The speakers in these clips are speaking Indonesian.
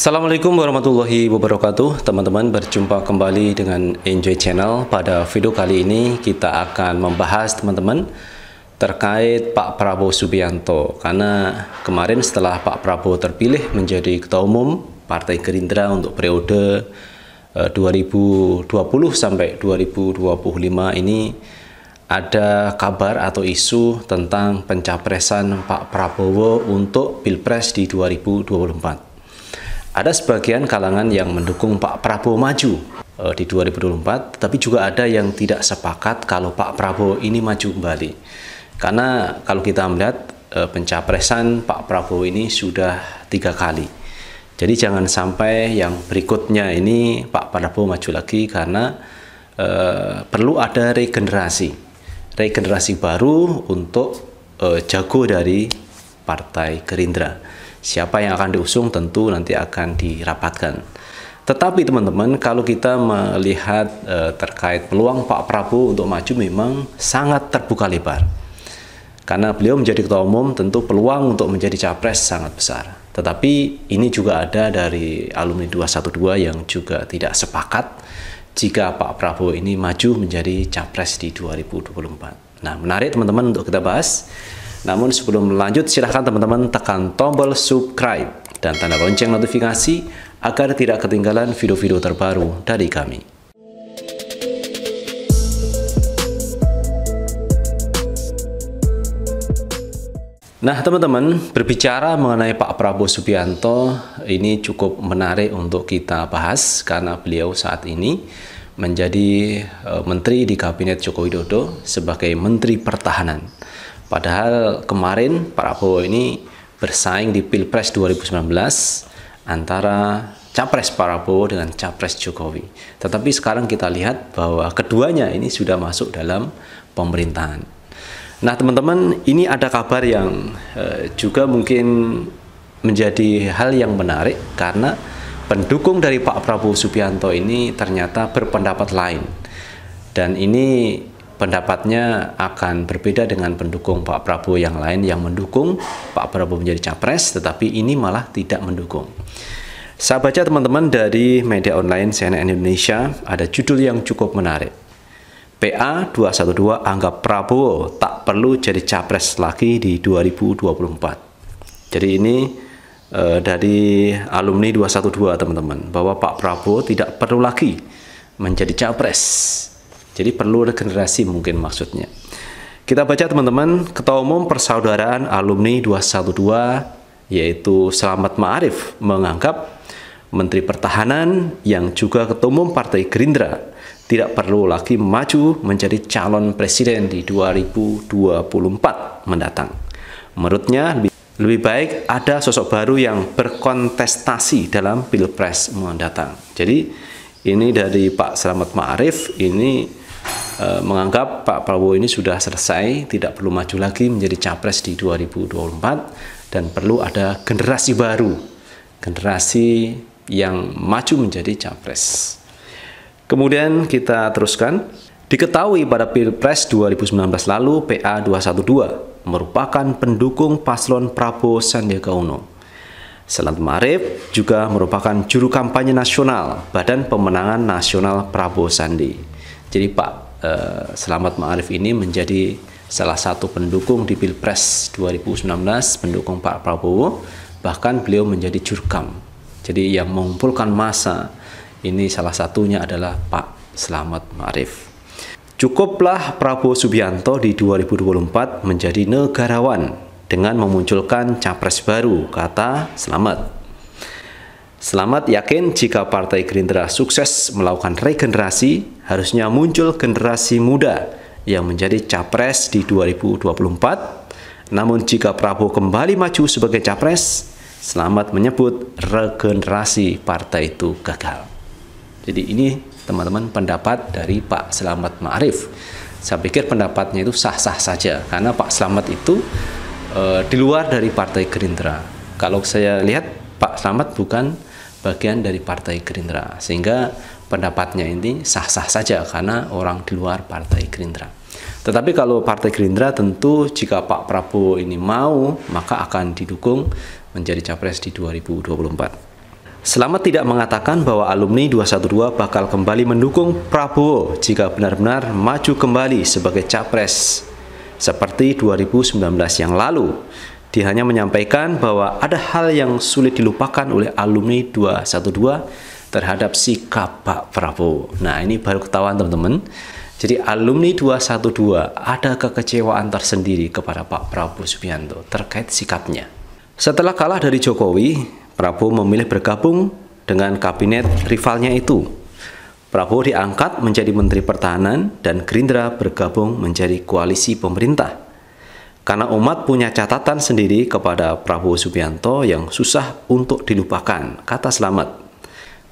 Assalamualaikum warahmatullahi wabarakatuh Teman-teman berjumpa kembali dengan Enjoy Channel Pada video kali ini kita akan membahas teman-teman Terkait Pak Prabowo Subianto Karena kemarin setelah Pak Prabowo terpilih menjadi Ketua Umum Partai Gerindra untuk periode 2020 eh, sampai 2025 ini ada kabar atau isu tentang pencapresan Pak Prabowo untuk Pilpres di 2024 ada sebagian kalangan yang mendukung Pak Prabowo maju uh, di 2024, tapi juga ada yang tidak sepakat kalau Pak Prabowo ini maju kembali. Karena kalau kita melihat uh, pencapresan Pak Prabowo ini sudah tiga kali. Jadi jangan sampai yang berikutnya ini Pak Prabowo maju lagi karena uh, perlu ada regenerasi regenerasi baru untuk uh, jago dari Partai Gerindra. Siapa yang akan diusung tentu nanti akan dirapatkan. Tetapi teman-teman, kalau kita melihat e, terkait peluang Pak Prabowo untuk maju memang sangat terbuka lebar. Karena beliau menjadi ketua umum, tentu peluang untuk menjadi capres sangat besar. Tetapi ini juga ada dari alumni 212 yang juga tidak sepakat jika Pak Prabowo ini maju menjadi capres di 2024. Nah, menarik teman-teman untuk kita bahas. Namun sebelum lanjut silahkan teman-teman tekan tombol subscribe dan tanda lonceng notifikasi agar tidak ketinggalan video-video terbaru dari kami. Nah teman-teman, berbicara mengenai Pak Prabowo Subianto ini cukup menarik untuk kita bahas karena beliau saat ini menjadi e, menteri di Kabinet Joko Widodo sebagai Menteri Pertahanan. Padahal kemarin Prabowo ini bersaing di Pilpres 2019 antara Capres Prabowo dengan Capres Jokowi. Tetapi sekarang kita lihat bahwa keduanya ini sudah masuk dalam pemerintahan. Nah, teman-teman, ini ada kabar yang eh, juga mungkin menjadi hal yang menarik karena pendukung dari Pak Prabowo Subianto ini ternyata berpendapat lain. Dan ini pendapatnya akan berbeda dengan pendukung Pak Prabowo yang lain yang mendukung Pak Prabowo menjadi capres, tetapi ini malah tidak mendukung. Saya baca teman-teman dari media online CNN Indonesia ada judul yang cukup menarik. PA 212 anggap Prabowo tak perlu jadi capres lagi di 2024. Jadi ini e, dari alumni 212 teman-teman bahwa Pak Prabowo tidak perlu lagi menjadi capres jadi perlu regenerasi mungkin maksudnya. Kita baca teman-teman, Ketua Umum Persaudaraan Alumni 212 yaitu Selamat Ma'arif menganggap Menteri Pertahanan yang juga Ketua Umum Partai Gerindra tidak perlu lagi maju menjadi calon presiden di 2024 mendatang. Menurutnya lebih, baik ada sosok baru yang berkontestasi dalam Pilpres mendatang. Jadi ini dari Pak Selamat Ma'arif ini Eh, menganggap Pak Prabowo ini sudah selesai, tidak perlu maju lagi menjadi capres di 2024 dan perlu ada generasi baru, generasi yang maju menjadi capres. Kemudian kita teruskan, diketahui pada Pilpres 2019 lalu PA212 merupakan pendukung paslon Prabowo Sandiaga Uno. Selamat Marif juga merupakan juru kampanye nasional Badan Pemenangan Nasional Prabowo Sandi. Jadi Pak Eh, Selamat Ma'arif ini menjadi salah satu pendukung di Pilpres 2019, pendukung Pak Prabowo, bahkan beliau menjadi jurkam. Jadi yang mengumpulkan masa ini salah satunya adalah Pak Selamat Ma'arif. Cukuplah Prabowo Subianto di 2024 menjadi negarawan dengan memunculkan capres baru, kata Selamat. Selamat yakin jika Partai Gerindra sukses melakukan regenerasi, harusnya muncul generasi muda yang menjadi capres di 2024. Namun jika Prabowo kembali maju sebagai capres, Selamat menyebut regenerasi partai itu gagal. Jadi ini teman-teman pendapat dari Pak Selamat Ma'arif. Saya pikir pendapatnya itu sah-sah saja karena Pak Selamat itu e, di luar dari Partai Gerindra. Kalau saya lihat Pak Selamat bukan bagian dari Partai Gerindra. Sehingga pendapatnya ini sah-sah saja karena orang di luar Partai Gerindra. Tetapi kalau Partai Gerindra tentu jika Pak Prabowo ini mau, maka akan didukung menjadi capres di 2024. Selamat tidak mengatakan bahwa alumni 212 bakal kembali mendukung Prabowo jika benar-benar maju kembali sebagai capres seperti 2019 yang lalu. Dia hanya menyampaikan bahwa ada hal yang sulit dilupakan oleh alumni 212 terhadap sikap Pak Prabowo. Nah, ini baru ketahuan teman-teman. Jadi alumni 212 ada kekecewaan tersendiri kepada Pak Prabowo Subianto terkait sikapnya. Setelah kalah dari Jokowi, Prabowo memilih bergabung dengan kabinet rivalnya itu. Prabowo diangkat menjadi Menteri Pertahanan dan Gerindra bergabung menjadi koalisi pemerintah. Karena umat punya catatan sendiri kepada Prabowo Subianto yang susah untuk dilupakan, kata Selamat.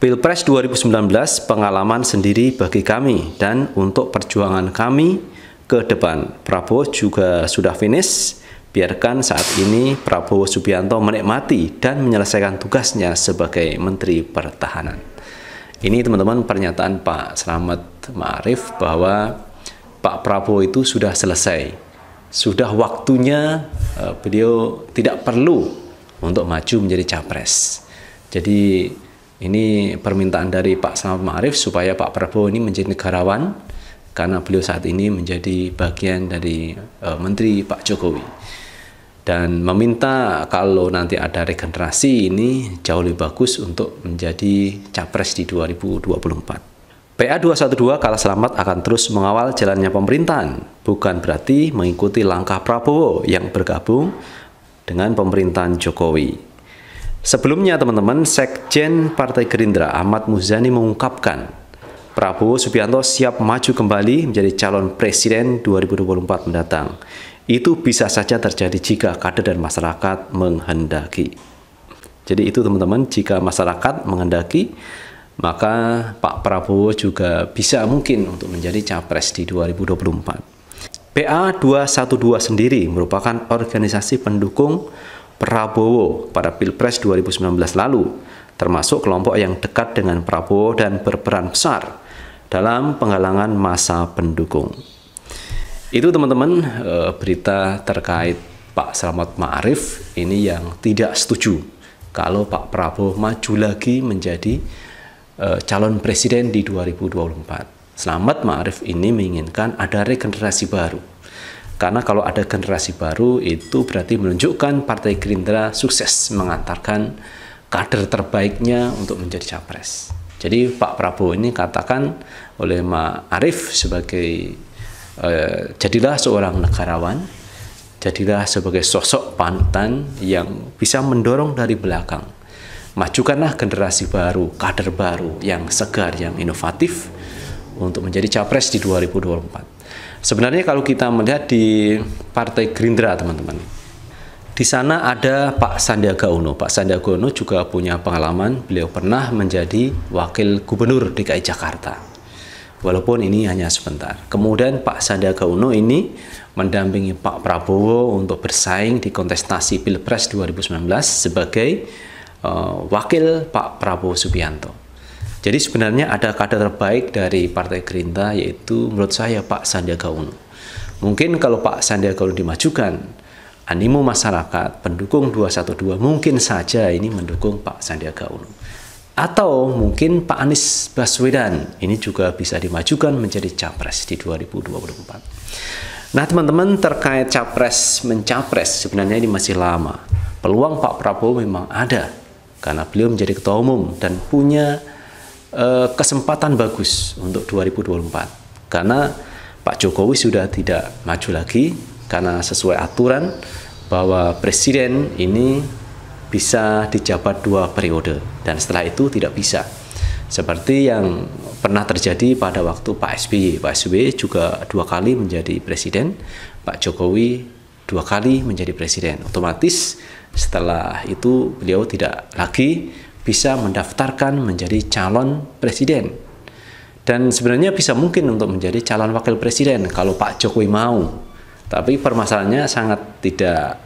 Pilpres 2019 pengalaman sendiri bagi kami dan untuk perjuangan kami ke depan. Prabowo juga sudah finish, biarkan saat ini Prabowo Subianto menikmati dan menyelesaikan tugasnya sebagai Menteri Pertahanan. Ini teman-teman pernyataan Pak Selamat Ma'arif bahwa Pak Prabowo itu sudah selesai sudah waktunya eh, beliau tidak perlu untuk maju menjadi capres. Jadi ini permintaan dari Pak Selamat Ma'arif supaya Pak Prabowo ini menjadi negarawan karena beliau saat ini menjadi bagian dari uh, Menteri Pak Jokowi dan meminta kalau nanti ada regenerasi ini jauh lebih bagus untuk menjadi capres di 2024. PA212 kalah selamat akan terus mengawal jalannya pemerintahan, bukan berarti mengikuti langkah Prabowo yang bergabung dengan pemerintahan Jokowi. Sebelumnya teman-teman, Sekjen Partai Gerindra Ahmad Muzani mengungkapkan Prabowo Subianto siap maju kembali menjadi calon presiden 2024 mendatang. Itu bisa saja terjadi jika kader dan masyarakat menghendaki. Jadi itu teman-teman, jika masyarakat menghendaki, maka Pak Prabowo juga bisa mungkin untuk menjadi capres di 2024. PA 212 sendiri merupakan organisasi pendukung Prabowo pada Pilpres 2019 lalu, termasuk kelompok yang dekat dengan Prabowo dan berperan besar dalam penggalangan masa pendukung. Itu teman-teman eh, berita terkait Pak Selamat Ma'arif ini yang tidak setuju kalau Pak Prabowo maju lagi menjadi Eh, calon presiden di 2024. Selamat Ma'arif ini menginginkan ada regenerasi baru. Karena kalau ada generasi baru itu berarti menunjukkan Partai Gerindra sukses mengantarkan kader terbaiknya untuk menjadi capres. Jadi Pak Prabowo ini katakan oleh Ma'arif sebagai eh, jadilah seorang negarawan, jadilah sebagai sosok pantan yang bisa mendorong dari belakang majukanlah generasi baru, kader baru yang segar, yang inovatif untuk menjadi capres di 2024. Sebenarnya kalau kita melihat di Partai Gerindra, teman-teman, di sana ada Pak Sandiaga Uno. Pak Sandiaga Uno juga punya pengalaman, beliau pernah menjadi wakil gubernur DKI Jakarta. Walaupun ini hanya sebentar. Kemudian Pak Sandiaga Uno ini mendampingi Pak Prabowo untuk bersaing di kontestasi Pilpres 2019 sebagai uh, wakil Pak Prabowo Subianto. Jadi sebenarnya ada kader terbaik dari Partai Gerindra yaitu menurut saya Pak Sandiaga Uno. Mungkin kalau Pak Sandiaga Uno dimajukan, animo masyarakat pendukung 212 mungkin saja ini mendukung Pak Sandiaga Uno. Atau mungkin Pak Anies Baswedan ini juga bisa dimajukan menjadi capres di 2024. Nah teman-teman terkait capres mencapres sebenarnya ini masih lama. Peluang Pak Prabowo memang ada karena beliau menjadi ketua umum dan punya uh, kesempatan bagus untuk 2024 karena Pak Jokowi sudah tidak maju lagi karena sesuai aturan bahwa presiden ini bisa dijabat dua periode dan setelah itu tidak bisa seperti yang pernah terjadi pada waktu Pak SBY. Pak SBY juga dua kali menjadi presiden, Pak Jokowi dua kali menjadi presiden. Otomatis setelah itu beliau tidak lagi bisa mendaftarkan menjadi calon presiden. Dan sebenarnya bisa mungkin untuk menjadi calon wakil presiden kalau Pak Jokowi mau. Tapi permasalahannya sangat tidak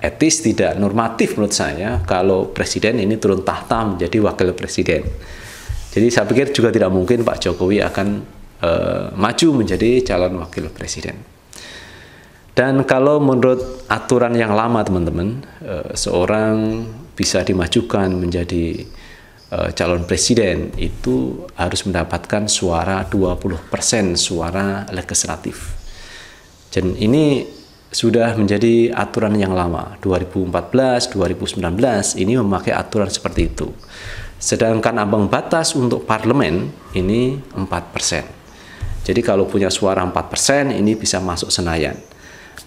etis, tidak normatif menurut saya kalau presiden ini turun tahta menjadi wakil presiden. Jadi saya pikir juga tidak mungkin Pak Jokowi akan uh, maju menjadi calon wakil presiden. Dan kalau menurut aturan yang lama teman-teman, eh, seorang bisa dimajukan menjadi eh, calon presiden itu harus mendapatkan suara 20% suara legislatif. Dan ini sudah menjadi aturan yang lama. 2014, 2019 ini memakai aturan seperti itu. Sedangkan ambang batas untuk parlemen ini 4%. Jadi kalau punya suara 4% ini bisa masuk Senayan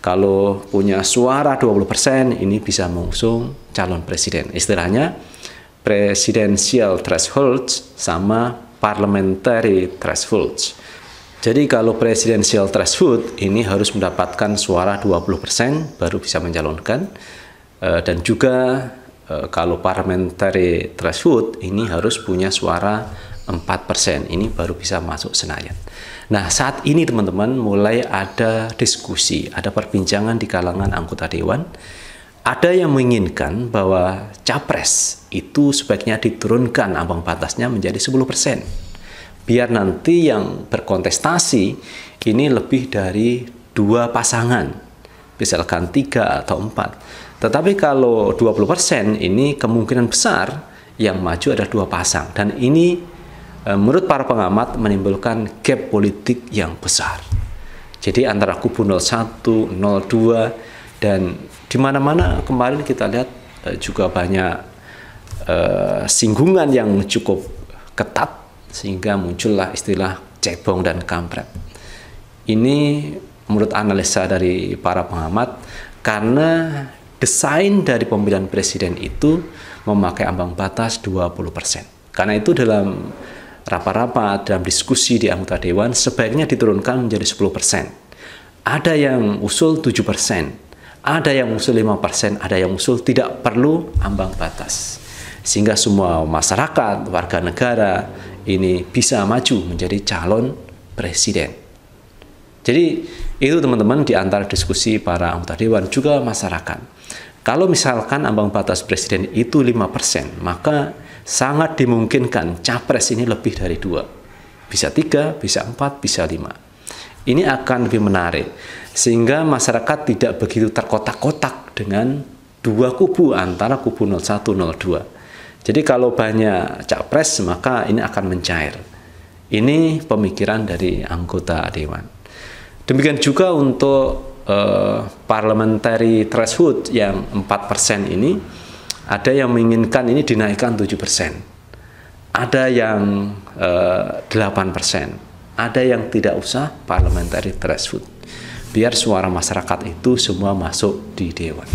kalau punya suara 20%, ini bisa mengusung calon presiden. Istilahnya, presidential threshold sama parliamentary threshold. Jadi kalau presidential threshold ini harus mendapatkan suara 20% baru bisa mencalonkan. Eh, dan juga eh, kalau parliamentary threshold ini harus punya suara 4%. Ini baru bisa masuk Senayan. Nah, saat ini teman-teman mulai ada diskusi, ada perbincangan di kalangan anggota dewan. Ada yang menginginkan bahwa capres itu sebaiknya diturunkan ambang batasnya menjadi 10%. Biar nanti yang berkontestasi ini lebih dari dua pasangan, misalkan tiga atau empat. Tetapi kalau 20% ini kemungkinan besar yang maju ada dua pasang dan ini Eh, menurut para pengamat menimbulkan gap politik yang besar. Jadi antara kubu 01, 02 dan di mana-mana kemarin kita lihat eh, juga banyak uh, singgungan yang cukup ketat sehingga muncullah istilah cebong dan kampret. Ini menurut analisa dari para pengamat karena desain dari pemilihan presiden itu memakai ambang batas 20%. Karena itu dalam rapat-rapat, dalam diskusi di anggota dewan sebaiknya diturunkan menjadi 10%. Ada yang usul 7%, ada yang usul 5%, ada yang usul tidak perlu ambang batas. Sehingga semua masyarakat, warga negara ini bisa maju menjadi calon presiden. Jadi itu teman-teman di antara diskusi para anggota dewan juga masyarakat. Kalau misalkan ambang batas presiden itu 5%, maka sangat dimungkinkan capres ini lebih dari dua. Bisa tiga, bisa empat, bisa lima. Ini akan lebih menarik. Sehingga masyarakat tidak begitu terkotak-kotak dengan dua kubu antara kubu 01, 02. Jadi kalau banyak capres maka ini akan mencair. Ini pemikiran dari anggota Dewan. Demikian juga untuk uh, parliamentary threshold yang 4% ini, ada yang menginginkan ini dinaikkan 7%. persen, Ada yang eh, 8%. Ada yang tidak usah parliamentary threshold. Biar suara masyarakat itu semua masuk di dewan.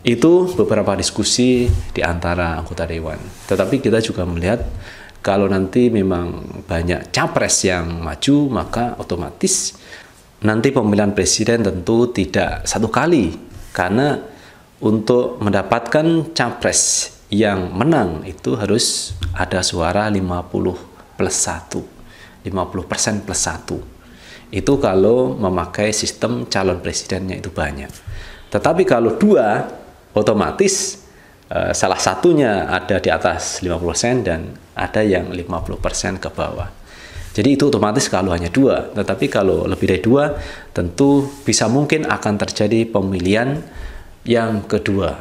Itu beberapa diskusi di antara anggota dewan. Tetapi kita juga melihat kalau nanti memang banyak capres yang maju, maka otomatis nanti pemilihan presiden tentu tidak satu kali, karena untuk mendapatkan capres yang menang itu harus ada suara 50 plus 1. 50 persen plus 1. Itu kalau memakai sistem calon presidennya itu banyak. Tetapi kalau dua, otomatis eh, salah satunya ada di atas 50% dan ada yang 50% ke bawah. Jadi itu otomatis kalau hanya dua, tetapi kalau lebih dari dua tentu bisa mungkin akan terjadi pemilihan yang kedua,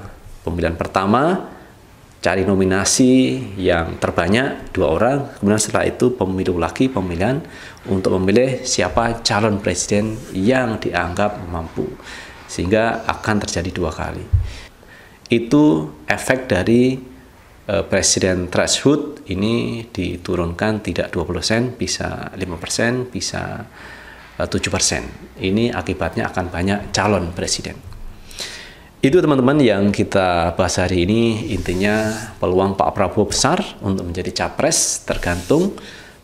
pemilihan pertama cari nominasi yang terbanyak dua orang, kemudian setelah itu pemilu lagi pemilihan untuk memilih siapa calon presiden yang dianggap mampu. Sehingga akan terjadi dua kali. Itu efek dari eh, presiden threshold ini diturunkan tidak 20%, bisa 5%, bisa 7%. Eh, ini akibatnya akan banyak calon presiden. Itu teman-teman yang kita bahas hari ini intinya peluang Pak Prabowo besar untuk menjadi capres tergantung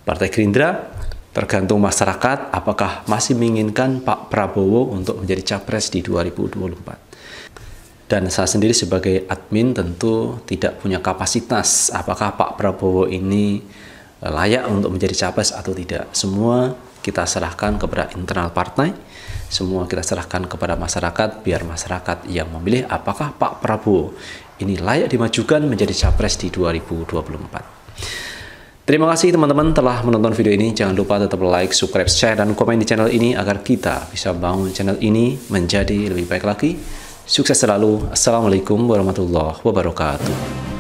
Partai Gerindra, tergantung masyarakat apakah masih menginginkan Pak Prabowo untuk menjadi capres di 2024. Dan saya sendiri sebagai admin tentu tidak punya kapasitas apakah Pak Prabowo ini layak untuk menjadi capres atau tidak. Semua kita serahkan kepada internal partai, semua kita serahkan kepada masyarakat biar masyarakat yang memilih apakah Pak Prabowo ini layak dimajukan menjadi capres di 2024. Terima kasih teman-teman telah menonton video ini. Jangan lupa tetap like, subscribe, share, dan komen di channel ini agar kita bisa bangun channel ini menjadi lebih baik lagi. Sukses selalu. Assalamualaikum warahmatullahi wabarakatuh.